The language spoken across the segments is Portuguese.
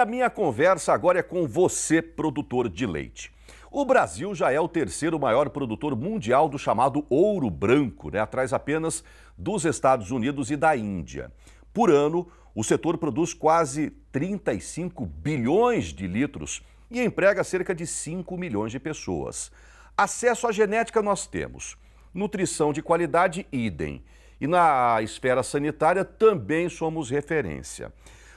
a minha conversa agora é com você, produtor de leite. O Brasil já é o terceiro maior produtor mundial do chamado ouro branco, né? atrás apenas dos Estados Unidos e da Índia. Por ano, o setor produz quase 35 bilhões de litros e emprega cerca de 5 milhões de pessoas. Acesso à genética nós temos, nutrição de qualidade, idem. E na esfera sanitária também somos referência.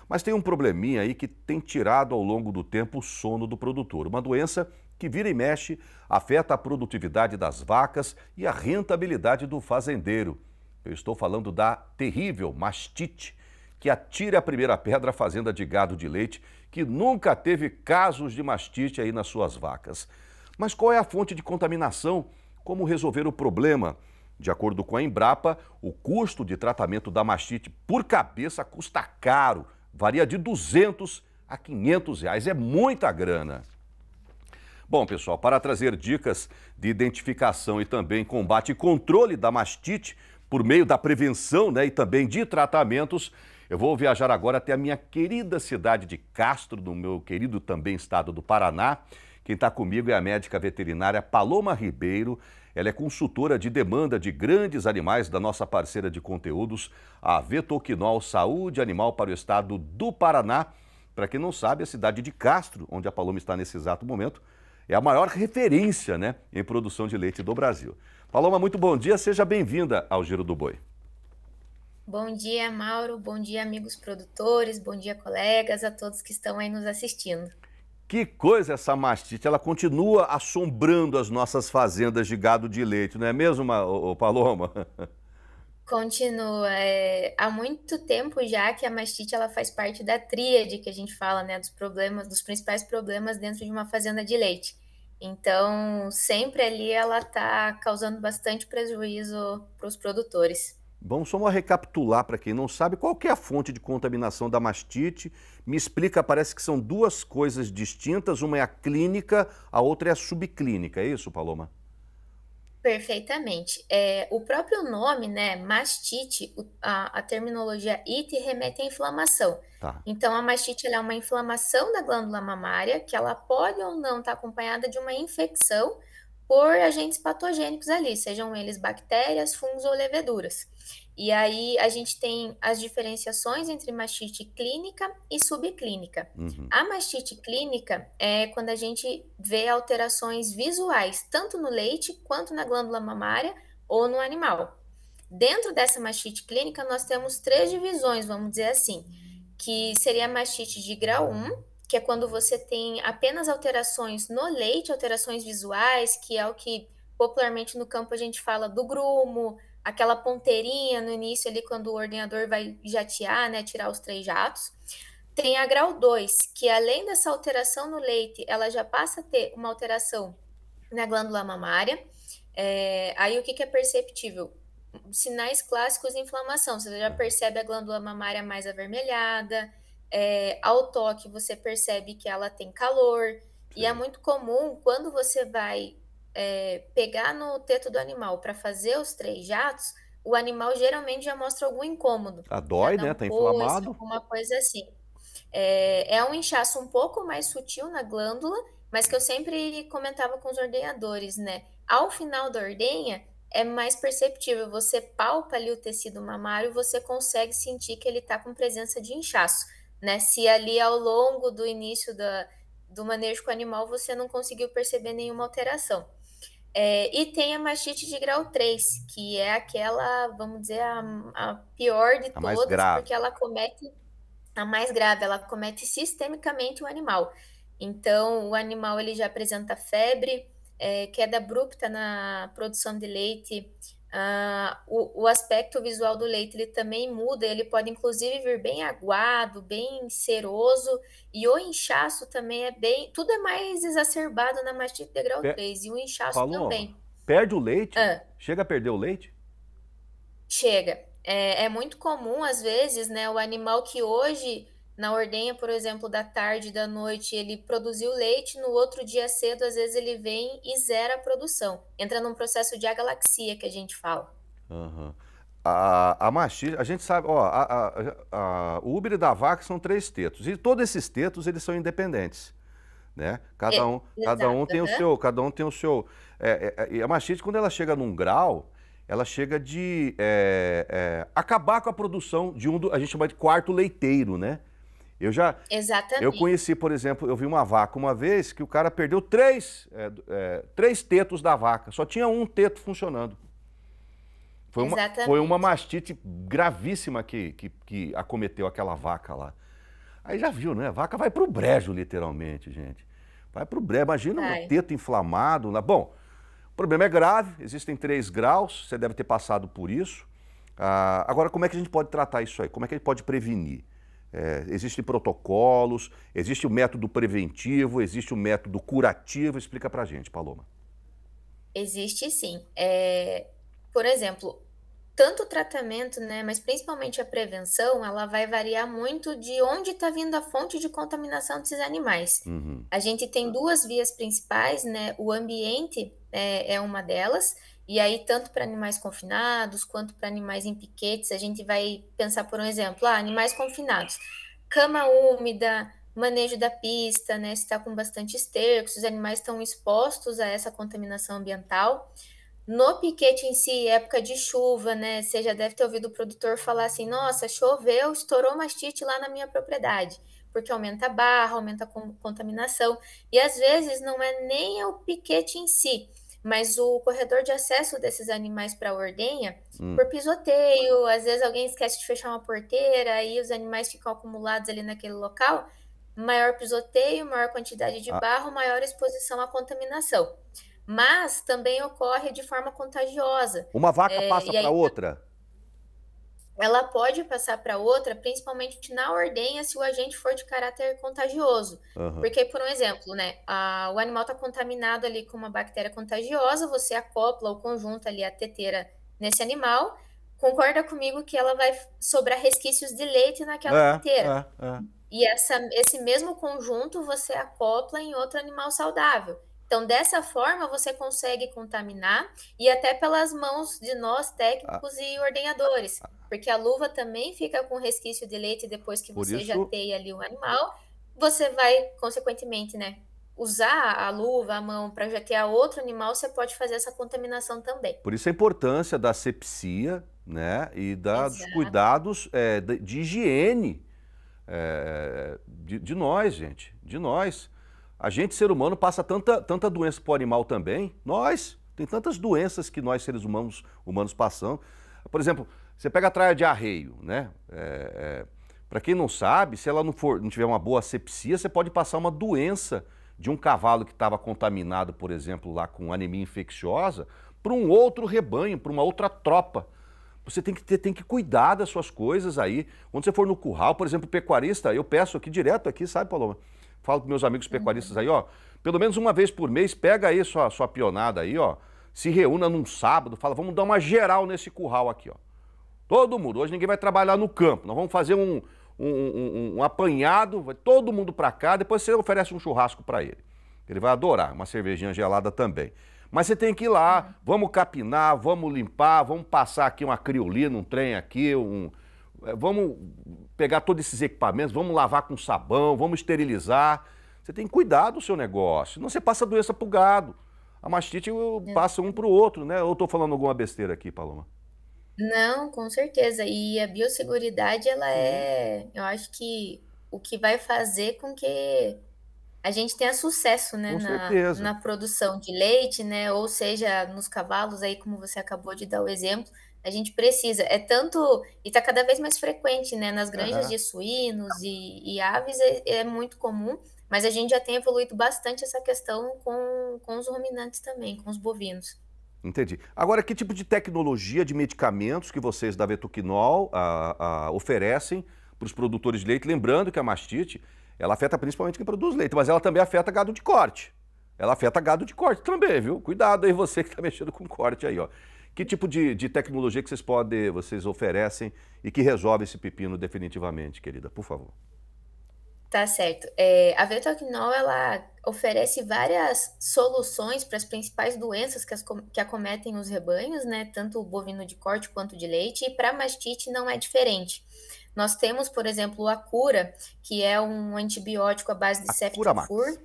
Mas tem um probleminha aí que tem tirado ao longo do tempo o sono do produtor. Uma doença que vira e mexe, afeta a produtividade das vacas e a rentabilidade do fazendeiro. Eu estou falando da terrível mastite, que atira a primeira pedra à fazenda de gado de leite, que nunca teve casos de mastite aí nas suas vacas. Mas qual é a fonte de contaminação? Como resolver o problema? De acordo com a Embrapa, o custo de tratamento da mastite por cabeça custa caro, varia de 200 a 500 reais. É muita grana. Bom, pessoal, para trazer dicas de identificação e também combate e controle da mastite por meio da prevenção né, e também de tratamentos, eu vou viajar agora até a minha querida cidade de Castro, no meu querido também estado do Paraná. Quem está comigo é a médica veterinária Paloma Ribeiro. Ela é consultora de demanda de grandes animais da nossa parceira de conteúdos, a Vetoquinol Saúde Animal para o Estado do Paraná. Para quem não sabe, a cidade de Castro, onde a Paloma está nesse exato momento, é a maior referência né, em produção de leite do Brasil. Paloma, muito bom dia, seja bem-vinda ao Giro do Boi. Bom dia, Mauro. Bom dia, amigos produtores. Bom dia, colegas, a todos que estão aí nos assistindo. Que coisa é essa mastite, ela continua assombrando as nossas fazendas de gado de leite, não é mesmo, Paloma? Continua. É, há muito tempo já que a mastite ela faz parte da tríade que a gente fala, né, dos problemas, dos principais problemas dentro de uma fazenda de leite. Então, sempre ali ela está causando bastante prejuízo para os produtores. Vamos só recapitular para quem não sabe qual é a fonte de contaminação da mastite. Me explica, parece que são duas coisas distintas, uma é a clínica, a outra é a subclínica, é isso, Paloma? Perfeitamente. É, o próprio nome, né, mastite, a, a terminologia IT remete à inflamação. Tá. Então, a mastite é uma inflamação da glândula mamária que ela pode ou não estar tá acompanhada de uma infecção por agentes patogênicos ali, sejam eles bactérias, fungos ou leveduras. E aí a gente tem as diferenciações entre mastite clínica e subclínica. Uhum. A mastite clínica é quando a gente vê alterações visuais, tanto no leite quanto na glândula mamária ou no animal. Dentro dessa mastite clínica, nós temos três divisões, vamos dizer assim, que seria a mastite de grau 1, que é quando você tem apenas alterações no leite, alterações visuais, que é o que popularmente no campo a gente fala do grumo, aquela ponteirinha no início ali quando o ordenador vai jatear, né, tirar os três jatos. Tem a grau 2, que além dessa alteração no leite, ela já passa a ter uma alteração na glândula mamária. É, aí o que, que é perceptível? Sinais clássicos de inflamação. Você já percebe a glândula mamária mais avermelhada, é, ao toque você percebe que ela tem calor. Sim. E é muito comum quando você vai é, pegar no teto do animal para fazer os três jatos, o animal geralmente já mostra algum incômodo. Ah, né? Tá dói, né? tá inflamado. Alguma coisa assim. É, é um inchaço um pouco mais sutil na glândula, mas que eu sempre comentava com os ordenhadores, né? Ao final da ordenha, é mais perceptível. Você palpa ali o tecido mamário, você consegue sentir que ele está com presença de inchaço né? Se ali ao longo do início da, do manejo com o animal você não conseguiu perceber nenhuma alteração. É, e tem a mastite de grau 3, que é aquela, vamos dizer, a, a pior de a todas, porque ela comete a mais grave, ela comete sistemicamente o animal. Então, o animal ele já apresenta febre, é, queda abrupta na produção de leite, Uh, o, o, aspecto visual do leite ele também muda, ele pode inclusive vir bem aguado, bem seroso, e o inchaço também é bem. Tudo é mais exacerbado na mastite de grau per 3, e o inchaço Falou, também. Perde o leite? Ah. chega a perder o leite? Chega. É, é muito comum, às vezes, né? O animal que hoje na ordenha, por exemplo, da tarde da noite, ele produziu leite, no outro dia cedo, às vezes ele vem e zera a produção. Entra num processo de agalaxia que a gente fala. Uhum. A, a mastite, a gente sabe, ó, a, a, a, o Uber e da vaca são três tetos, e todos esses tetos, eles são independentes. Né? Cada é, um, é, cada um tem o seu, cada um tem o seu. É, é, é a mastite quando ela chega num grau, ela chega de é, acabar com a produção de um, do, a gente chama de quarto leiteiro, né? Eu já. Exatamente. Eu conheci, por exemplo, eu vi uma vaca uma vez que o cara perdeu três, é, é, três tetos da vaca, só tinha um teto funcionando. Foi uma, Exatamente. foi uma mastite gravíssima que, que, que acometeu aquela vaca lá. Aí já viu, né? A vaca vai para o brejo, literalmente, gente. Vai para o brejo. Imagina um teto inflamado. Lá. Né? Bom, o problema é grave, existem três graus, você deve ter passado por isso. Ah, agora, como é que a gente pode tratar isso aí? Como é que a gente pode prevenir? É, existem protocolos, existe o método preventivo, existe o método curativo. Explica para gente, Paloma. Existe sim. É, por exemplo, tanto o tratamento, né, mas principalmente a prevenção, ela vai variar muito de onde está vindo a fonte de contaminação desses animais. Uhum. A gente tem duas vias principais, né? O ambiente é, é uma delas e aí, tanto para animais confinados quanto para animais em piquetes, a gente vai pensar, por um exemplo, ah, animais confinados, cama úmida, manejo da pista, né? Se está com bastante esterco, se os animais estão expostos a essa contaminação ambiental. No piquete em si, época de chuva, né? Você já deve ter ouvido o produtor falar assim: nossa, choveu, estourou mastite lá na minha propriedade, porque aumenta a barra, aumenta a contaminação. E às vezes não é nem o piquete em si mas o corredor de acesso desses animais para a ordenha, hum. por pisoteio, às vezes alguém esquece de fechar uma porteira e os animais ficam acumulados ali naquele local, maior pisoteio, maior quantidade de ah. barro, maior exposição à contaminação. Mas também ocorre de forma contagiosa. Uma vaca é, passa para outra? ela pode passar para outra, principalmente na ordenha, se o agente for de caráter contagioso. Uhum. Porque, por um exemplo, né, a, o animal está contaminado ali com uma bactéria contagiosa, você acopla o conjunto ali, a teteira, nesse animal, concorda comigo que ela vai sobrar resquícios de leite naquela é, teteira. É, é. E essa, esse mesmo conjunto você acopla em outro animal saudável. Então, dessa forma, você consegue contaminar e até pelas mãos de nós ah. técnicos ah. e ordenhadores porque a luva também fica com resquício de leite depois que Por você isso... já tem ali o animal. Você vai, consequentemente, né, usar a luva, a mão para jatear outro animal, você pode fazer essa contaminação também. Por isso a importância da sepsia, né, e da, dos cuidados é, de, de, higiene é, de, de nós, gente, de nós. A gente, ser humano, passa tanta, tanta doença para o animal também. Nós, tem tantas doenças que nós, seres humanos, humanos passamos. Por exemplo, você pega a traia de arreio, né? É, é, para quem não sabe, se ela não, for, não tiver uma boa asepsia, você pode passar uma doença de um cavalo que estava contaminado, por exemplo, lá com anemia infecciosa, para um outro rebanho, para uma outra tropa. Você tem que, ter, tem que cuidar das suas coisas aí. Quando você for no curral, por exemplo, pecuarista, eu peço aqui direto aqui, sabe, Paloma? Falo para meus amigos pecuaristas aí, ó, pelo menos uma vez por mês, pega aí sua, sua pionada aí, ó, se reúna num sábado, fala, vamos dar uma geral nesse curral aqui, ó. Todo mundo. Hoje ninguém vai trabalhar no campo. Nós vamos fazer um, um, um, um apanhado, vai todo mundo para cá, depois você oferece um churrasco para ele. Ele vai adorar, uma cervejinha gelada também. Mas você tem que ir lá, vamos capinar, vamos limpar, vamos passar aqui uma criolina, um trem aqui, um. É, vamos pegar todos esses equipamentos, vamos lavar com sabão, vamos esterilizar. Você tem que cuidar do seu negócio. Não você passa a doença o gado. A mastite é. passa um para o outro, né? Ou eu estou falando alguma besteira aqui, Paloma? Não, com certeza. E a biosseguridade, ela é, eu acho que o que vai fazer com que a gente tenha sucesso, né, Com na, certeza. na produção de leite, né, ou seja, nos cavalos aí, como você acabou de dar o exemplo, a gente precisa. É tanto, e está cada vez mais frequente, né, nas granjas de suínos e, e aves é, é muito comum, mas a gente já tem evoluído bastante essa questão com, com os ruminantes também, com os bovinos. Entendi. Agora, que tipo de tecnologia, de medicamentos que vocês da Vetuquinol a, ah, a, ah, oferecem para os produtores de leite? Lembrando que a mastite, ela afeta principalmente quem produz leite, mas ela também afeta gado de corte. Ela afeta gado de corte também, viu? Cuidado aí você que está mexendo com corte aí, ó. Que tipo de, de tecnologia que vocês, podem, vocês oferecem e que resolve esse pepino definitivamente, querida? Por favor. Tá certo. É, a Vetocinol ela oferece várias soluções para as principais doenças que, as, que acometem os rebanhos, né? Tanto o bovino de corte quanto de leite, e para mastite não é diferente. Nós temos, por exemplo, a cura, que é um antibiótico à base de ceftriaxone.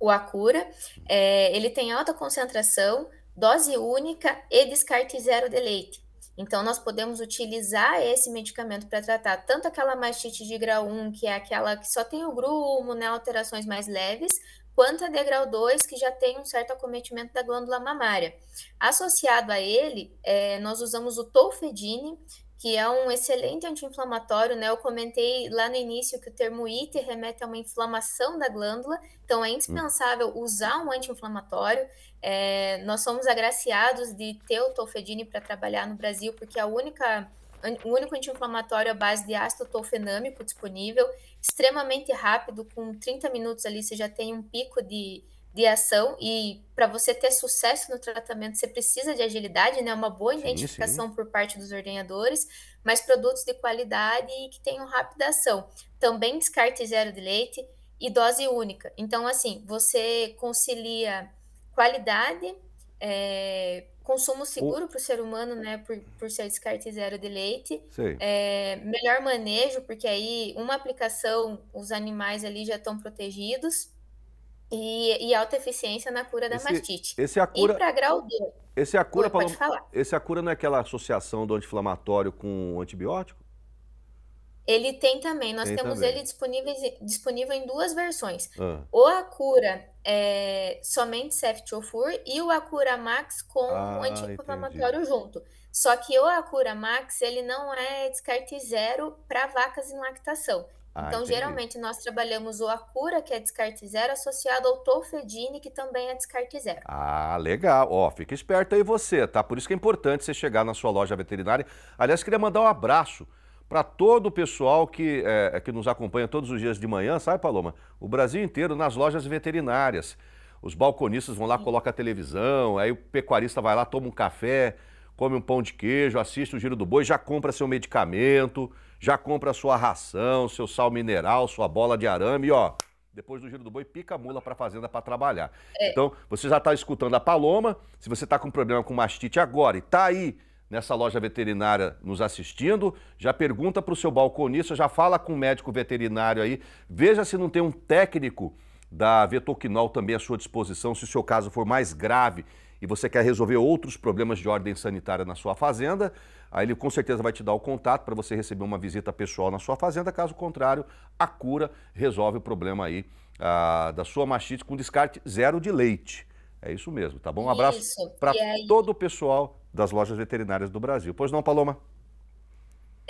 O Acura, é, ele tem alta concentração, dose única e descarte zero de leite. Então, nós podemos utilizar esse medicamento para tratar tanto aquela mastite de grau 1, que é aquela que só tem o grumo, né, alterações mais leves, quanto a de grau 2, que já tem um certo acometimento da glândula mamária. Associado a ele, é, nós usamos o tolfedine, que é um excelente anti-inflamatório, né? Eu comentei lá no início que o termo ITE remete a uma inflamação da glândula, então é indispensável hum. usar um anti-inflamatório. É, nós somos agraciados de ter o tolfedine para trabalhar no Brasil, porque é a única o único anti-inflamatório à base de ácido tofenâmico disponível, extremamente rápido, com 30 minutos ali você já tem um pico de, de ação e para você ter sucesso no tratamento você precisa de agilidade, né? É uma boa identificação sim, sim. por parte dos ordenadores, mas produtos de qualidade e que tenham rápida ação. Também descarte zero de leite e dose única. Então assim você concilia qualidade, é, consumo seguro para o ser humano, né? Por, por ser descarte zero de leite, é, melhor manejo porque aí uma aplicação os animais ali já estão protegidos e, e alta eficiência na cura da esse, mastite. Esse é a cura... E para grau 2. Esse é a cura, Oi, Paloma, Esse é a cura não é aquela associação do anti-inflamatório com o antibiótico? Ele tem também. Nós tem temos também. ele disponível, disponível em duas versões. Ah. Ou a cura é, somente ceftiofur e o Acura Max com ah, o anti-inflamatório junto. Só que o Acura Max ele não é descarte zero para vacas em lactação. Ah, então, entendi. geralmente, nós trabalhamos o Acura, que é descarte zero, associado ao Tolfedine, que também é descarte zero. Ah, legal. Ó, fica esperto aí você, tá? Por isso que é importante você chegar na sua loja veterinária. Aliás, queria mandar um abraço para todo o pessoal que, é, é, que nos acompanha todos os dias de manhã, sabe, Paloma? O Brasil inteiro nas lojas veterinárias. Os balconistas vão lá, colocam a televisão, aí o pecuarista vai lá, toma um café, come um pão de queijo, assiste o Giro do Boi, já compra seu medicamento, já compra sua ração, seu sal mineral, sua bola de arame e ó, depois do Giro do Boi, pica a mula para a fazenda para trabalhar. É. Então, você já está escutando a Paloma, se você está com problema com mastite agora e está aí nessa loja veterinária nos assistindo, já pergunta para o seu balconista, já fala com o médico veterinário aí, veja se não tem um técnico da Vetoquinol também à sua disposição, se o seu caso for mais grave e você quer resolver outros problemas de ordem sanitária na sua fazenda, aí ele com certeza vai te dar o contato para você receber uma visita pessoal na sua fazenda. Caso contrário, a cura resolve o problema aí ah, da sua mastite com descarte zero de leite. É isso mesmo, tá bom? Um abraço para todo o pessoal das lojas veterinárias do Brasil. Pois não, Paloma?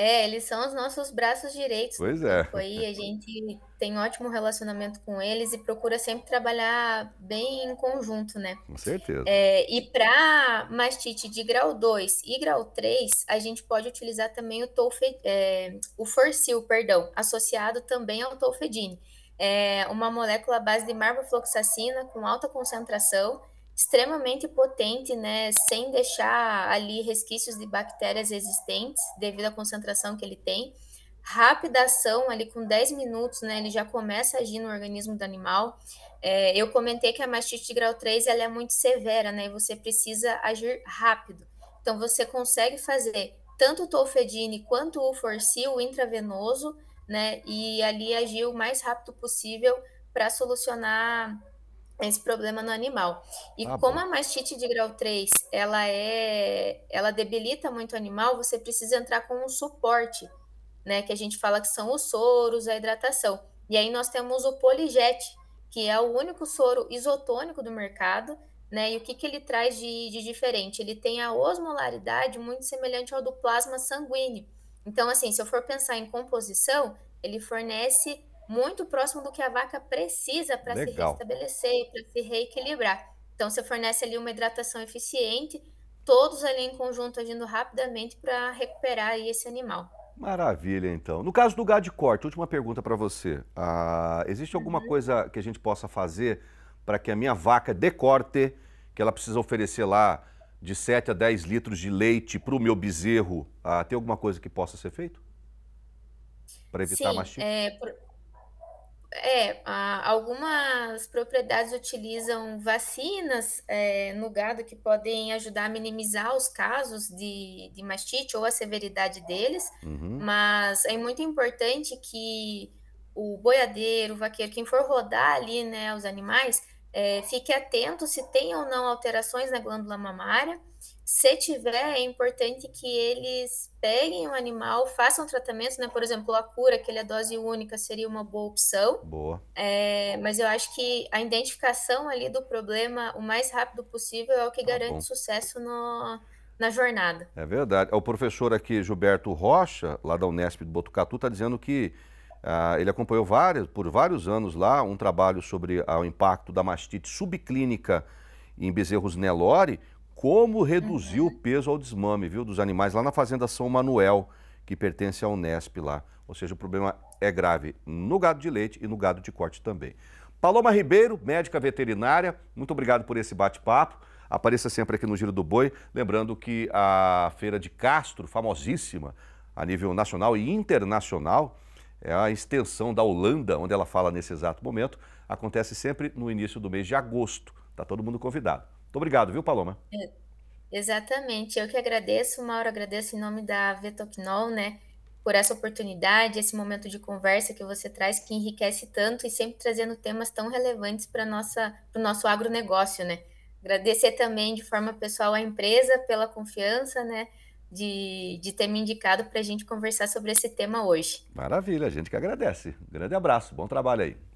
É, eles são os nossos braços direitos Pois né? é. Tipo, aí. A gente tem um ótimo relacionamento com eles e procura sempre trabalhar bem em conjunto, né? Com certeza. É, e para mastite de grau 2 e grau 3, a gente pode utilizar também o, tofe é, o forcil, perdão, associado também ao tolfedine. É uma molécula à base de marvofloxacina com alta concentração extremamente potente, né, sem deixar ali resquícios de bactérias existentes devido à concentração que ele tem. Rápida ação, ali com 10 minutos, né, ele já começa a agir no organismo do animal. É, eu comentei que a mastite de grau 3 ela é muito severa, né, e você precisa agir rápido. Então, você consegue fazer tanto o tolfedine quanto o forcil intravenoso, né, e ali agir o mais rápido possível para solucionar esse problema no animal. E ah, como bom. a mastite de grau 3, ela é ela debilita muito o animal, você precisa entrar com um suporte, né, que a gente fala que são os soros, a hidratação. E aí nós temos o Polijet, que é o único soro isotônico do mercado, né? E o que, que ele traz de, de diferente? Ele tem a osmolaridade muito semelhante ao do plasma sanguíneo. Então, assim, se eu for pensar em composição, ele fornece muito próximo do que a vaca precisa para se restabelecer e para se reequilibrar. Então, você fornece ali uma hidratação eficiente, todos ali em conjunto agindo rapidamente para recuperar aí esse animal. Maravilha, então. No caso do gado de corte, última pergunta para você. Ah, existe alguma uhum. coisa que a gente possa fazer para que a minha vaca de corte, que ela precisa oferecer lá de 7 a 10 litros de leite para o meu bezerro, ah, tem alguma coisa que possa ser feito? Para evitar Sim, mastite? É, por é, algumas propriedades utilizam vacinas é, no gado que podem ajudar a minimizar os casos de, de mastite ou a severidade deles, uhum. mas é muito importante que o boiadeiro, o vaqueiro, quem for rodar ali, né, os animais, é, fique atento se tem ou não alterações na glândula mamária. Se tiver, é importante que eles peguem o animal, façam tratamento, né? Por exemplo, a cura, que ele é dose única, seria uma boa opção. Boa. É, mas eu acho que a identificação ali do problema o mais rápido possível é o que tá garante bom. sucesso no, na jornada. É verdade. É, o professor aqui, Gilberto Rocha, lá da Unesp de Botucatu, está dizendo que ah, ele acompanhou várias, por vários anos lá um trabalho sobre ah, o impacto da mastite subclínica em bezerros Nelore, como reduziu uhum. o peso ao desmame viu, dos animais lá na Fazenda São Manuel, que pertence à Unesp lá. Ou seja, o problema é grave no gado de leite e no gado de corte também. Paloma Ribeiro, médica veterinária, muito obrigado por esse bate-papo. Apareça sempre aqui no Giro do Boi. Lembrando que a Feira de Castro, famosíssima a nível nacional e internacional, é a extensão da Holanda, onde ela fala nesse exato momento, acontece sempre no início do mês de agosto. Está todo mundo convidado. Muito obrigado, viu, Paloma? É, exatamente. Eu que agradeço, Mauro, agradeço em nome da Vetocnol, né, por essa oportunidade, esse momento de conversa que você traz, que enriquece tanto e sempre trazendo temas tão relevantes para o nosso agronegócio, né? Agradecer também de forma pessoal à empresa pela confiança, né? de, de ter me indicado para a gente conversar sobre esse tema hoje. Maravilha, a gente que agradece. Grande abraço, bom trabalho aí.